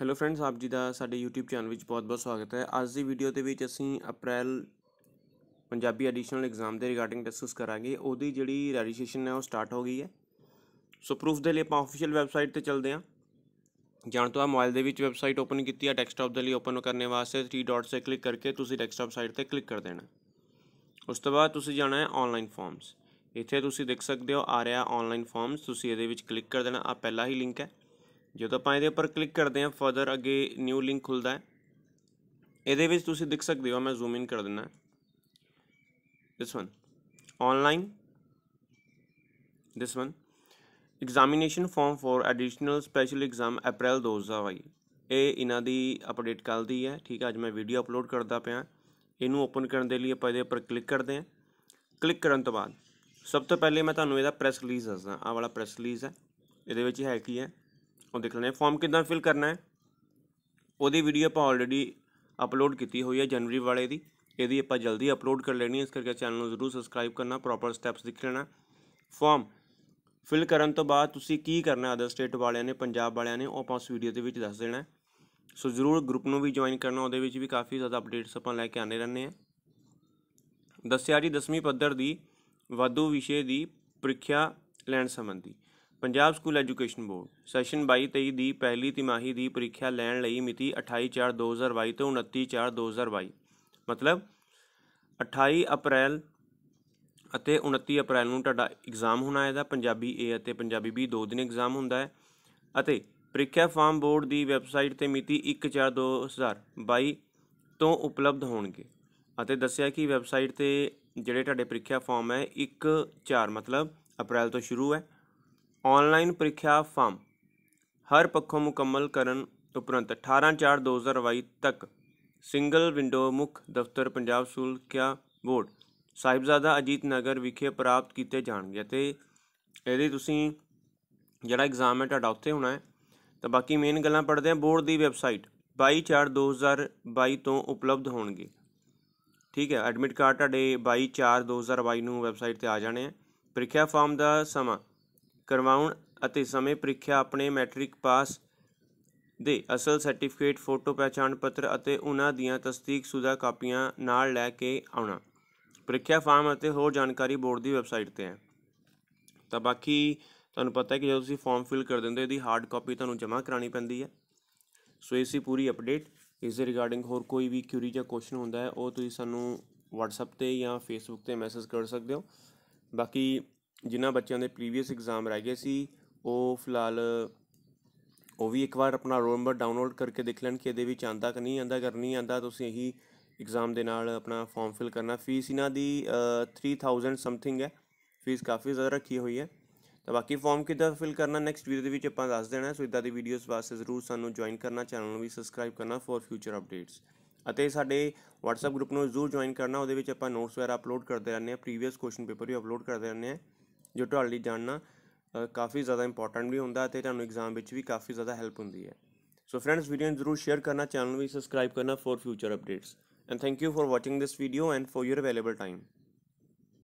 hello friends ਆਪ ਜੀ ਦਾ ਸਾਡੇ YouTube ਚੈਨਲ ਵਿੱਚ ਬਹੁਤ-ਬਹੁਤ ਸਵਾਗਤ ਹੈ ਅੱਜ ਦੀ ਵੀਡੀਓ ਦੇ ਵਿੱਚ ਅਸੀਂ ਅਪ੍ਰੈਲ ਪੰਜਾਬੀ ਐਡੀਸ਼ਨਲ ਐਗਜ਼ਾਮ ਦੇ ਰਿਗਾਰਡਿੰਗ ਡਿਸਕਸ ਕਰਾਂਗੇ ਉਹਦੀ ਜਿਹੜੀ ਰਜਿਸਟ੍ਰੇਸ਼ਨ ਹੈ ਉਹ ਸਟਾਰਟ ਹੋ ਗਈ ਹੈ ਸੋ ਪ੍ਰੂਫ ਦੇ ਲਈ ਆਪਾਂ ਅਫੀਸ਼ੀਅਲ ਵੈਬਸਾਈਟ ਤੇ ਚਲਦੇ ਹਾਂ ਜਾਣ ਤੋਂ ਆ ਮੋਬਾਈਲ ਦੇ ਵਿੱਚ ਵੈਬਸਾਈਟ ਓਪਨ ਕੀਤੀ ਹੈ ਡੈਸਕਟਾਪ ਦੇ ਲਈ ਓਪਨ ਕਰਨੇ ਵਾਸਤੇ 3 ਡਾਟਸ ਤੇ ਕਲਿੱਕ ਕਰਕੇ ਤੁਸੀਂ ਡੈਸਕਟਾਪ ਸਾਈਟ ਤੇ ਕਲਿੱਕ ਕਰ ਦੇਣਾ ਉਸ ਤੋਂ ਬਾਅਦ ਤੁਸੀਂ ਜਾਣਾ ਹੈ ਆਨਲਾਈਨ ਫਾਰਮਸ ਇੱਥੇ ਤੁਸੀਂ ਦੇਖ ਸਕਦੇ ਹੋ ਆ ਰਿਹਾ ਆਨਲਾਈਨ ਫਾਰਮਸ ਤੁਸੀਂ ਇਹਦੇ ਵਿੱਚ ਕਲਿੱਕ ਕਰ ਦੇਣਾ ਆ ਪਹਿਲਾ ਹੀ ਲਿੰਕ ਹੈ ਜਦੋਂ ਆਪਾਂ ਇਹਦੇ ਉੱਪਰ ਕਲਿੱਕ ਕਰਦੇ ਹਾਂ ਫਰਦਰ ਅੱਗੇ ਨਿਊ ਲਿੰਕ ਖੁੱਲਦਾ ਹੈ ਇਹਦੇ ਵਿੱਚ ਤੁਸੀਂ ਦੇਖ ਸਕਦੇ ਹੋ ਮੈਂ ਜ਼ੂਮ ਇਨ ਕਰ ਦਿੰਦਾ this one online this one examination form for additional special exam April 2022 ਇਹ ਇਹਨਾਂ ਦੀ ਅਪਡੇਟ ਕਰਦੀ ਹੈ ਠੀਕ ਹੈ ਅੱਜ ਮੈਂ ਵੀਡੀਓ ਅਪਲੋਡ ਕਰਦਾ ਪਿਆ ਇਹਨੂੰ ਓਪਨ ਕਰਨ ਦੇ ਲਈ ਆਪਾਂ ਇਹਦੇ ਉੱਪਰ ਕਲਿੱਕ ਕਰਦੇ ਹਾਂ ਕਲਿੱਕ ਕਰਨ ਤੋਂ ਬਾਅਦ ਸਭ ਤੋਂ ਪਹਿਲੇ ਮੈਂ ਤੁਹਾਨੂੰ ਇਹਦਾ ਪ੍ਰੈਸ ਰਿਲੀਜ਼ ਦੱਸਦਾ ਆਹ ਵਾਲਾ ਪ੍ਰੈਸ ਰਿਲੀਜ਼ ਹੈ ਇਹਦੇ ਵਿੱਚ ਹੈ ਕੀ ਹੈ ਉਹ ਦੇਖ ਲੈਣੇ ਫਾਰਮ ਕਿਦਾਂ ਫਿਲ ਕਰਨਾ ਹੈ ਉਹਦੀ ਵੀਡੀਓ ਆਪਾਂ ਆਲਰੇਡੀ ਅਪਲੋਡ ਕੀਤੀ ਹੋਈ ਹੈ ਜਨਵਰੀ ਵਾਲੇ ਦੀ ਇਹਦੀ ਆਪਾਂ ਜਲਦੀ ਅਪਲੋਡ ਕਰ ਲੈਣੀ ਹੈ ਇਸ ਕਰਕੇ ਚੈਨਲ ਨੂੰ ਜ਼ਰੂਰ ਸਬਸਕ੍ਰਾਈਬ ਕਰਨਾ ਪ੍ਰੋਪਰ ਸਟੈਪਸ ਦੇਖ ਲੈਣਾ ਫਾਰਮ ਫਿਲ ਕਰਨ ਤੋਂ ਬਾਅਦ ਤੁਸੀਂ ਕੀ ਕਰਨਾ ਅਦਰ ਸਟੇਟ ਵਾਲਿਆਂ ਨੇ ਪੰਜਾਬ ਵਾਲਿਆਂ ਨੇ ਉਹ ਆਪਾਂ ਉਸ ਵੀਡੀਓ ਦੇ ਵਿੱਚ ਦੱਸ ਦੇਣਾ ਸੋ ਜ਼ਰੂਰ ਗਰੁੱਪ ਨੂੰ ਵੀ ਜੁਆਇਨ ਕਰਨਾ ਉਹਦੇ ਵਿੱਚ ਵੀ ਕਾਫੀ ਜ਼ਿਆਦਾ ਅਪਡੇਟਸ ਆਪਾਂ ਲੈ ਕੇ ਆਨੇ ਰਹਿੰਦੇ ਆ ਦੱਸਿਆ ਜੀ 10ਵੀਂ ਪੱਧਰ ਦੀ ਵਾਧੂ ਵਿਸ਼ੇ ਦੀ ਪ੍ਰੀਖਿਆ ਲੈਣ ਸੰਬੰਧੀ Punjab school education board session 22-23 ਦੀ ਪਹਿਲੀ ਤਿਮਾਹੀ ਦੀ ਪ੍ਰੀਖਿਆ ਲੈਣ ਲਈ ਮਿਤੀ 28/4/2022 ਤੋਂ 29/4/2022 ਮਤਲਬ 28 ਅਪ੍ਰੈਲ ਅਤੇ 29 ਅਪ੍ਰੈਲ ਨੂੰ ਤੁਹਾਡਾ ਐਗਜ਼ਾਮ ਹੋਣਾ ਹੈ ਦਾ ਪੰਜਾਬੀ A ਅਤੇ ਪੰਜਾਬੀ B ਦੋ ਦਿਨ ਐਗਜ਼ਾਮ ਹੁੰਦਾ ਹੈ ਅਤੇ ਪ੍ਰੀਖਿਆ ਫਾਰਮ ਬੋਰਡ ਦੀ ਵੈਬਸਾਈਟ ਤੇ ਮਿਤੀ 1/4/2022 ਤੋਂ ਉਪਲਬਧ ਹੋਣਗੇ ਅਤੇ ਦੱਸਿਆ ਕਿ ਵੈਬਸਾਈਟ ਤੇ ਜਿਹੜੇ ਤੁਹਾਡੇ ਪ੍ਰੀਖਿਆ ਫਾਰਮ ਹੈ 1/4 ਮਤਲਬ ਅਪ੍ਰੈਲ ਤੋਂ ਸ਼ੁਰੂ ਹੈ ਆਨਲਾਈਨ ਪ੍ਰੀਖਿਆ ਫਾਰਮ ਹਰ ਪੱਖੋਂ ਮੁਕੰਮਲ ਕਰਨ ਉਪਰੰਤ 18/4/2022 ਤੱਕ ਸਿੰਗਲ ਵਿੰਡੋ ਮੁੱਖ ਦਫ਼ਤਰ ਪੰਜਾਬ ਕਿਆ ਬੋਰਡ ਸਾਹਿਬਜ਼ਾਦਾ ਅਜੀਤ ਨਗਰ ਵਿਖੇ ਪ੍ਰਾਪਤ ਕੀਤੇ ਜਾਣਗੇ ਤੇ ਇਹਦੇ ਤੁਸੀਂ ਜਿਹੜਾ ਐਗਜ਼ਾਮ ਹੈ ਤੁਹਾਡਾ ਉੱਥੇ ਹੋਣਾ ਹੈ ਤਾਂ ਬਾਕੀ ਮੇਨ ਗੱਲਾਂ ਪੜਦੇ ਆ ਬੋਰਡ ਦੀ ਵੈਬਸਾਈਟ 22/4/2022 ਤੋਂ ਉਪਲਬਧ ਹੋਣਗੇ ਠੀਕ ਹੈ ਐਡਮਿਟ ਕਾਰਡ ਤੁਹਾਡੇ 22/4/2022 ਨੂੰ ਵੈਬਸਾਈਟ ਤੇ ਆ ਜਾਣੇ ਆ ਪ੍ਰੀਖਿਆ ਫਾਰਮ ਦਾ ਸਮਾਂ ਕਰਵਾਉਣ ਅਤੇ ਸਮੇਂ ਪ੍ਰੀਖਿਆ ਆਪਣੇ ਮੈਟ੍ਰਿਕ ਪਾਸ ਦੇ ਅਸਲ ਸਰਟੀਫਿਕੇਟ ਫੋਟੋ ਪਛਾਣ ਪੱਤਰ ਅਤੇ ਉਹਨਾਂ ਦੀਆਂ ਤਸਦੀਕਸ਼ੁਦਾ ਕਾਪੀਆਂ ਨਾਲ ਲੈ ਕੇ ਆਉਣਾ ਪ੍ਰੀਖਿਆ ਫਾਰਮ ਅਤੇ ਹੋਰ ਜਾਣਕਾਰੀ ਬੋਰਡ ਦੀ ਵੈਬਸਾਈਟ ਤੇ ਹੈ ਤਾਂ ਬਾਕੀ ਤੁਹਾਨੂੰ ਪਤਾ ਹੈ ਕਿ ਜਦੋਂ ਤੁਸੀਂ ਫਾਰਮ ਫਿਲ ਕਰ ਦਿੰਦੇ ਹੋ ਇਹਦੀ ਹਾਰਡ ਕਾਪੀ ਤੁਹਾਨੂੰ ਜਮ੍ਹਾਂ ਕਰਾਣੀ ਪੈਂਦੀ ਹੈ ਸੋ ਇਹ ਸੀ ਪੂਰੀ ਅਪਡੇਟ ਇਸ ਦੇ ਰਿਗਾਰਡਿੰਗ ਹੋਰ ਕੋਈ ਵੀ ਕਿਊਰੀ ਜਾਂ ਕੁਐਸਚਨ ਹੁੰਦਾ ਹੈ ਉਹ ਤੁਸੀਂ ਸਾਨੂੰ WhatsApp ਤੇ ਜਾਂ Facebook ਤੇ ਮੈਸੇਜ ਕਰ ਸਕਦੇ ਹੋ ਬਾਕੀ ਜਿਨ੍ਹਾਂ ਬੱਚਿਆਂ ਦੇ ਪ੍ਰੀਵੀਅਸ ਐਗਜ਼ਾਮ ਰਹਿ ਗਏ ਸੀ ਉਹ ਫਿਲਹਾਲ ਉਹ ਵੀ ਇੱਕ ਵਾਰ ਆਪਣਾ ਰੋਲ ਨੰਬਰ ਡਾਊਨਲੋਡ ਕਰਕੇ ਦੇਖ ਲੈਣ ਕਿ ਇਹਦੇ ਵਿੱਚ ਆਂਦਾ ਕਿ ਨਹੀਂ ਆਂਦਾ ਕਰਨੀ ਆਂਦਾ ਤੁਸੀਂ ਇਹੀ ਐਗਜ਼ਾਮ ਦੇ ਨਾਲ ਆਪਣਾ ਫਾਰਮ ਫਿਲ ਕਰਨਾ ਫੀਸ ਇਹਨਾਂ ਦੀ 3000 ਸਮਥਿੰਗ ਹੈ ਫੀਸ ਕਾਫੀ ਜ਼ਿਆਦਾ ਰੱਖੀ ਹੋਈ ਹੈ ਤਾਂ ਬਾਕੀ ਫਾਰਮ ਕਿਦਾਂ ਫਿਲ ਕਰਨਾ ਨੈਕਸਟ ਵੀਡੀਓ ਦੇ ਵਿੱਚ ਆਪਾਂ ਦੱਸ ਦੇਣਾ ਸੋ ਇਦਾਂ ਦੀ ਵੀਡੀਓਜ਼ ਵਾਸਤੇ ਜ਼ਰੂਰ ਸਾਨੂੰ ਜੁਆਇਨ ਕਰਨਾ ਚੈਨਲ ਨੂੰ ਵੀ ਸਬਸਕ੍ਰਾਈਬ ਕਰਨਾ ਫॉर ਫਿਊਚਰ ਅਪਡੇਟਸ ਅਤੇ ਸਾਡੇ WhatsApp ਗਰੁੱਪ ਨੂੰ ਜ਼ਰੂਰ ਜੁਆਇਨ ਕਰਨਾ ਉਹਦੇ ਵਿੱਚ ਆਪਾਂ ਨੋਟਸ ਵਗੈਰਾ ਅਪਲੋਡ ਕਰਦੇ ਰਹਿੰਦੇ ਆ ਪ੍ਰੀਵੀਅਸ ਕੁਐਸਚਨ ਪੇਪਰ ਵੀ ਅਪਲੋਡ ਕਰਦੇ ਰਹਿੰਦੇ ਆ ਜੋ ਤੁਹਾਡੇ ਲਈ ਜਾਣਨਾ ਕਾਫੀ ਜ਼ਿਆਦਾ ਇੰਪੋਰਟੈਂਟ ਵੀ ਹੁੰਦਾ ਤੇ ਤੁਹਾਨੂੰ ਐਗਜ਼ਾਮ ਵਿੱਚ ਵੀ ਕਾਫੀ ਜ਼ਿਆਦਾ ਹੈਲਪ ਹੁੰਦੀ ਹੈ ਸੋ ਫਰੈਂਡਸ ਵੀਡੀਓ ਨੂੰ ਜ਼ਰੂਰ ਸ਼ੇਅਰ ਕਰਨਾ ਚੈਨਲ ਨੂੰ ਵੀ ਸਬਸਕ੍ਰਾਈਬ ਕਰਨਾ for future updates and thank you for watching this video and for your available time